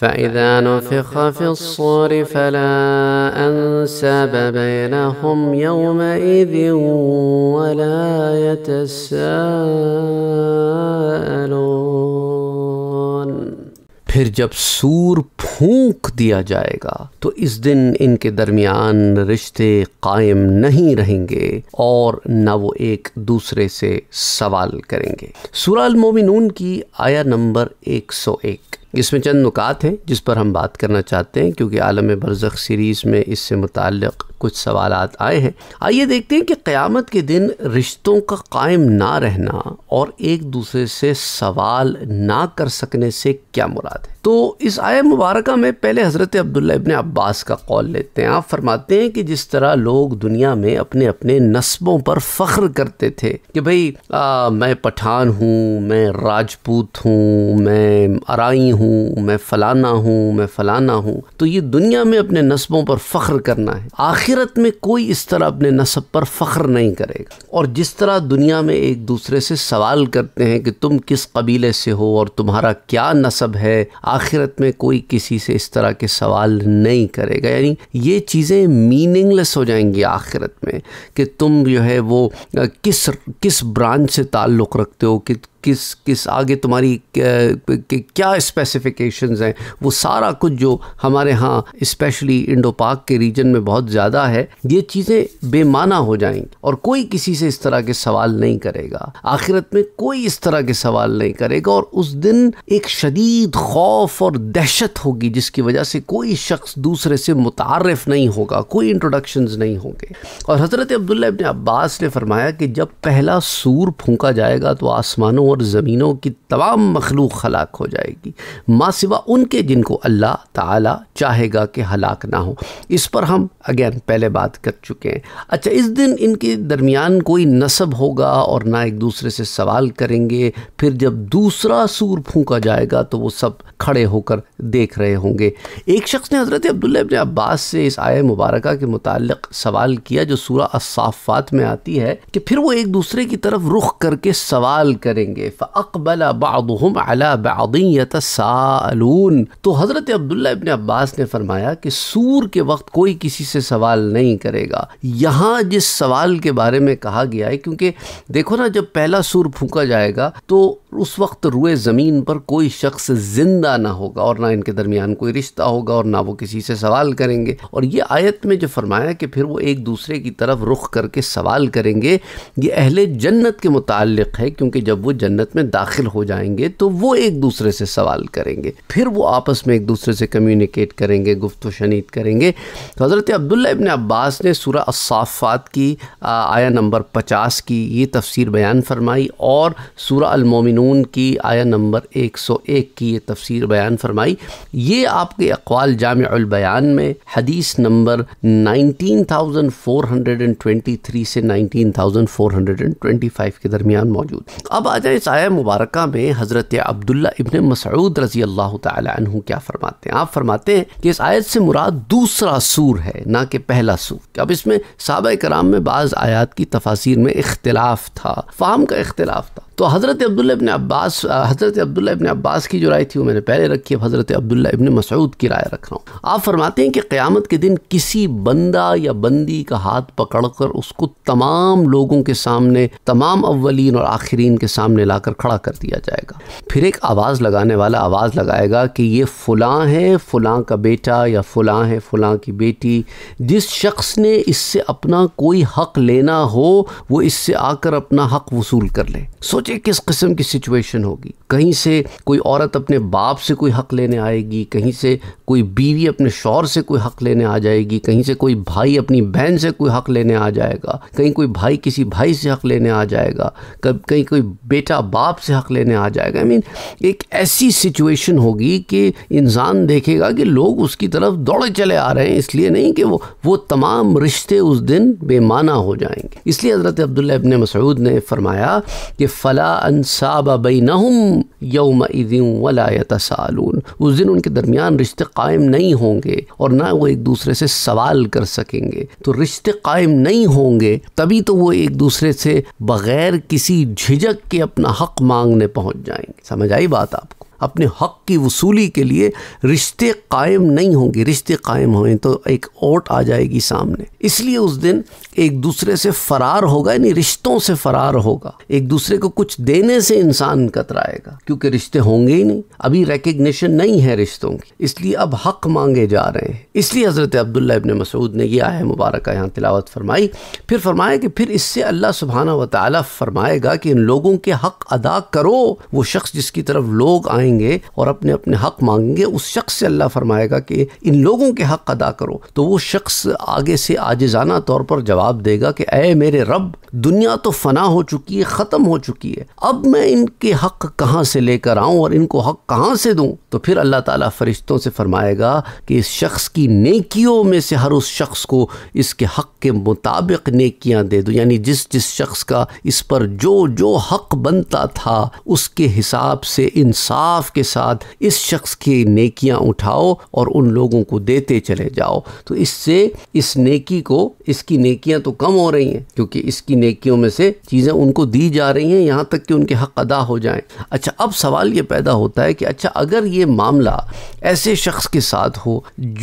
فإذا نفخ في الصور فلا أنساب بينهم يومئذ ولا يتساءلون फिर जब सूर फूंक दिया जाएगा तो इस दिन इनके दरमियान रिश्ते कायम नहीं रहेंगे और न वो एक दूसरे से सवाल करेंगे सूरह मोमिनून की आया नंबर 101 इसमें चंद नुकात हैं जिस पर हम बात करना चाहते हैं क्योंकि आलम बरज़ सीरीज़ में इससे मुतक़ कुछ सवाल आए हैं आइए देखते हैं कि क़यामत के दिन रिश्तों का कायम ना रहना और एक दूसरे से सवाल ना कर सकने से क्या मुराद है तो इस आय मुबारक में पहले हज़रत अब्दुल्ला इबन अब्बास का कौल लेते हैं आप फरमाते हैं कि जिस तरह लोग दुनिया में अपने अपने नस्बों पर फ़ख्र करते थे कि भाई आ, मैं पठान हूँ मैं राजपूत हूँ मैं अराई हूँ मैं फ़लाना हूँ मैं फ़लाना हूँ तो ये दुनिया में अपने नस्बों पर फ़ख्र करना है आखिर आखिरत में कोई इस तरह अपने नसब पर फ़ख्र नहीं करेगा और जिस तरह दुनिया में एक दूसरे से सवाल करते हैं कि तुम किस कबीले से हो और तुम्हारा क्या नसब है आखिरत में कोई किसी से इस तरह के सवाल नहीं करेगा यानी ये चीज़ें मीनिंगलेस हो जाएंगी आखिरत में कि तुम जो है वो किस किस ब्रांच से ताल्लुक़ रखते हो कि किस किस आगे तुम्हारी क्या स्पेसिफिकेशंस हैं वो सारा कुछ जो हमारे यहाँ इस्पेशली इंडो पाक के रीजन में बहुत ज़्यादा है ये चीज़ें बेमाना हो जाएंगी और कोई किसी से इस तरह के सवाल नहीं करेगा आखिरत में कोई इस तरह के सवाल नहीं करेगा और उस दिन एक शदीद खौफ और दहशत होगी जिसकी वजह से कोई शख्स दूसरे से मुतारफ़ नहीं होगा कोई इंट्रोडक्शन नहीं होंगे और हज़रत अब्दुल्ला अब्बास ने फरमाया कि जब पहला सूर फूका जाएगा तो आसमानों और ज़मीनों की तमाम मखलूक हलाक हो जाएगी माँ सिवा उनके जिनको अल्लाह ताला चाहेगा कि हलाक ना हो इस पर हम अगेन पहले बात कर चुके हैं अच्छा इस दिन इनके दरमियान कोई नसब होगा और ना एक दूसरे से सवाल करेंगे फिर जब दूसरा सूर फूका जाएगा तो वो सब खड़े होकर देख रहे होंगे एक शख्स ने हज़रत अब्दुल्ल अब्बास से इस आय मुबारक के मुतक सवाल किया जो सूरह असाफ़ात में आती है कि फिर वो एक दूसरे की तरफ रुख करके सवाल करेंगे करेंगे फ़अबला बादम अला बादियत सालून तो हज़रत अब्दुल्ला इबन अब्बास ने फरमाया कि सूर के वक्त कोई किसी से सवाल नहीं करेगा यहाँ जिस सवाल के बारे में कहा गया है क्योंकि देखो ना जब पहला सूर फूका जाएगा तो उस वक्त रुए ज़मीन पर कोई शख्स ज़िंदा ना होगा और ना इनके दरमियान कोई रिश्ता होगा और ना वो किसी से सवाल करेंगे और ये आयत में जो फरमाया कि फिर वो एक दूसरे की तरफ रुख करके सवाल करेंगे ये अहले जन्नत के मुतल है क्योंकि जब वो जन्नत जन्नत में दाखिल हो जाएंगे तो वो एक दूसरे से सवाल करेंगे फिर वो आपस में एक दूसरे से कम्युनिकेट करेंगे गुफ्त शनीद करेंगे तो हज़रत अब्दुल्ला इबन अब्बास ने सूर्य असाफ़ात की आया नंबर पचास की ये तफसीर बयान फरमाई और सूर्य अलमोमिन की आया नंबर एक सौ एक की ये तफसीर बयान फरमाई ये आपके अकवाल जामबयान में हदीस number nineteen thousand four hundred and twenty three से nineteen thousand four hundred and twenty five के दरमियान मौजूद अब आ जाए इस आया मुबारक में हज़रत अब्दुल्ला इबन मसूद रजी अल्लाह तु क्या फरमाते हैं आप फरमाते हैं कि इस आयत से मुराद दूसरा सूर है ना कि पहला सूर अब इसमें सहाब कराम में बाज़ आयात की तफासिर में इख्तलाफ था फ़ाम का इख्तलाफ था तो हज़रत अब्दुल्ला इबन अब्बास हज़रत अब्दुल्ला इबन अब्बास की जो राय थी वो मैंने पहले रखी अब हज़रत अब्दुल्ला इबन मसूद की राय रख रहा हूँ आप फरमाते हैं कि क़्यामत के दिन किसी बंदा या बंदी का हाथ पकड़ कर उसको तमाम लोगों के सामने तमाम अवलिन और आखिरीन के सामने लाकर खड़ा कर दिया जाएगा फिर एक आवाज़ लगाने वाला आवाज़ लगाएगा कि ये फ़लाँ है फ़लाँ का बेटा या फ़लाँ है फ़लाँ की बेटी जिस शख्स ने इससे अपना कोई हक़ लेना हो वो इससे आकर अपना हक़ वसूल कर ले सोच बच्चे किस किस्म की सिचुएशन होगी कहीं से कोई औरत अपने बाप से कोई हक़ लेने आएगी कहीं से कोई बीवी अपने शौर से कोई हक़ लेने आ जाएगी कहीं से कोई भाई अपनी बहन से कोई हक़ लेने आ जाएगा कहीं कोई भाई किसी भाई से हक़ लेने आ जाएगा कब कहीं कोई बेटा बाप से हक़ लेने आ जाएगा आई I मीन mean, एक ऐसी सिचुएशन होगी कि इंसान देखेगा कि लोग उसकी तरफ दौड़े चले आ रहे हैं इसलिए नहीं कि वो वो तमाम रिश्ते उस दिन बेमाना हो जाएंगे इसलिए हज़रत अब्दुल्ला अबन मसूद ने फरमाया कि फल अला अनसाब बम यौम वला तसालून उस दिन उनके दरमियान रिश्ते कायम नहीं होंगे और ना वो एक दूसरे से सवाल कर सकेंगे तो रिश्ते कायम नहीं होंगे तभी तो वो एक दूसरे से बगैर किसी झिझक के अपना हक मांगने पहुंच जाएंगे समझ आई बात आपको अपने हक की वसूली के लिए रिश्ते कायम नहीं होंगे रिश्ते कायम हों तो एक ओट आ जाएगी सामने इसलिए उस दिन एक दूसरे से फरार होगा यानी रिश्तों से फरार होगा एक दूसरे को कुछ देने से इंसान कतराएगा क्योंकि रिश्ते होंगे ही नहीं अभी रिकग्निशन नहीं है रिश्तों की इसलिए अब हक मांगे जा रहे हैं इसलिए हज़रत अब्दुल्ला इबन मसूद ने यह है मुबारक यहाँ तिलावत फरमाई फिर फरमाया कि फिर इससे अल्लाह सुबहाना व ताली फरमाएगा कि इन लोगों के हक अदा करो वो शख्स जिसकी तरफ लोग आएंगे और अपने अपने हक मांगेंगे उस शख्स से अल्लाह फरमाएगा कि इन लोगों के हक अदा करो तो वो शख्स आगे से आजिज़ाना तौर पर जवाब जवाब देगा कि अय मेरे रब दुनिया तो फना हो चुकी है ख़त्म हो चुकी है अब मैं इनके हक कहाँ से लेकर आऊँ और इनको हक कहाँ से दूँ तो फिर अल्लाह ताला फ़रिश्तों से फरमाएगा कि इस शख्स की नेकियों में से हर उस शख्स को इसके हक़ के मुताबिक नेकियां दे दो यानी जिस जिस शख्स का इस पर जो जो हक़ बनता था उसके हिसाब से इंसाफ के साथ इस शख्स की नेकियां उठाओ और उन लोगों को देते चले जाओ तो इससे इस नेकी को इसकी नेकियां तो कम हो रही हैं क्योंकि इसकी नेकियों में से चीज़ें उनको दी जा रही हैं यहाँ तक कि उनके हक़ अदा हो जाएं अच्छा अब सवाल ये पैदा होता है कि अच्छा अगर ये ये मामला ऐसे शख्स के साथ हो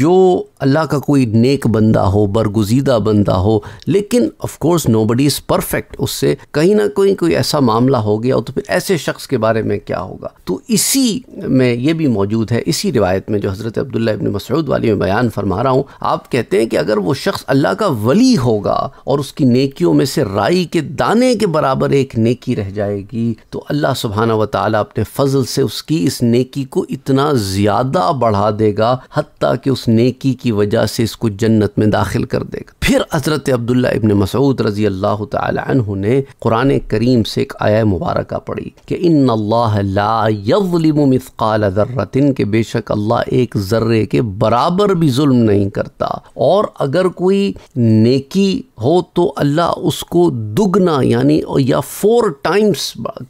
जो अल्लाह का कोई नेक बंदा हो बरगुजीदा बंदा हो लेकिन of course nobody is perfect उससे कहीं ना कहीं कोई ऐसा मामला हो गया तो फिर ऐसे शख्स के बारे में क्या होगा तो इसी में ये भी मौजूद है इसी रिवायत में जो हज़रत अब्दुल्ला इबन मसूद वाली में बयान फरमा रहा हूँ आप कहते हैं कि अगर वो शख्स अल्लाह का वली होगा और उसकी नेकियों में से राई के दाने के बराबर एक नेकी रह जाएगी तो अल्लाह सुबहाना व ताली अपने फ़जल से उसकी इस नेकी को इतना ज़्यादा बढ़ा देगा हती कि उस नेकी की की वजह से इसको जन्नत में दाखिल कर देगा फिर हज़रत अब्दुल्ला इबन मसूद रजी अल्लाह तु ने कुरान करीम से एक आया मुबारक पढ़ी कि इन लाजलिमतिन के बेशक अल्लाह एक ज़र्रे के बराबर भी जुल्म नहीं करता और अगर कोई नेकी हो तो अल्लाह उसको दुगना यानी या फोर टाइम्स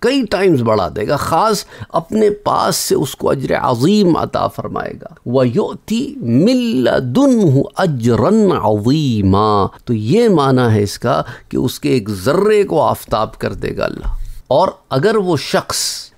कई टाइम्स बढ़ा देगा ख़ास अपने पास से उसको अजर अजीम अता फरमाएगा वह योति मिल फसदन अजरन अवीमा तो ये माना है इसका कि उसके एक ज़र्रे को आफ्ताब कर देगा अल्लाह और अगर वो शख्स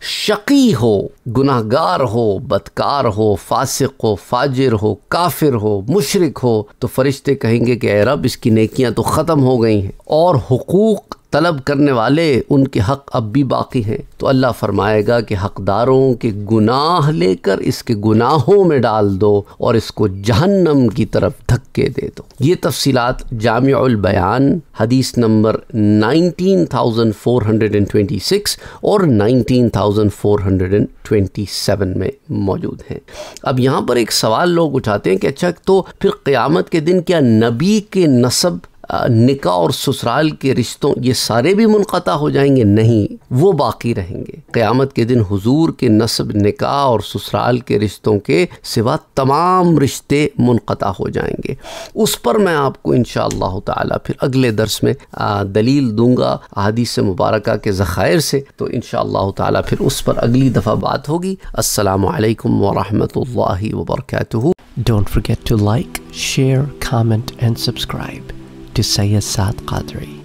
शकी हो गुनाहगार हो बदकार हो फासिक हो फाजिर हो काफिर हो मुशरक हो तो फरिश्ते कहेंगे कि अरब इसकी नेकियां तो ख़त्म हो गई हैं और हकूक़ तलब करने वाले उनके हक़ अब भी बाकी हैं तो अल्लाह फरमाएगा कि हक़दारों के गुनाह लेकर इसके गुनाहों में डाल दो और इसको जहन्नम की तरफ धक्के दे दो ये तफसीत बयान हदीस नंबर 19,426 और 19,427 में मौजूद हैं अब यहाँ पर एक सवाल लोग उठाते हैं कि अच्छा तो फिर क़्यामत के दिन क्या नबी के नसब निका और ससुराल के रिश्तों ये सारे भी मुनक़ा हो जाएंगे नहीं वो बाकी रहेंगे क़्यामत के दिन हुजूर के नस्ब निका और ससुराल के रिश्तों के सिवा तमाम रिश्ते मुनक़ा हो जाएंगे उस पर मैं आपको इन ताला फिर अगले दर्स में दलील दूंगा अदीस मुबारक के ज़ख़ायर से तो इन ताला फिर उस पर अगली दफ़ा बात होगी असलकम वरहमल वर्क don't forget to like share comment, and subscribe که سید سعد قدری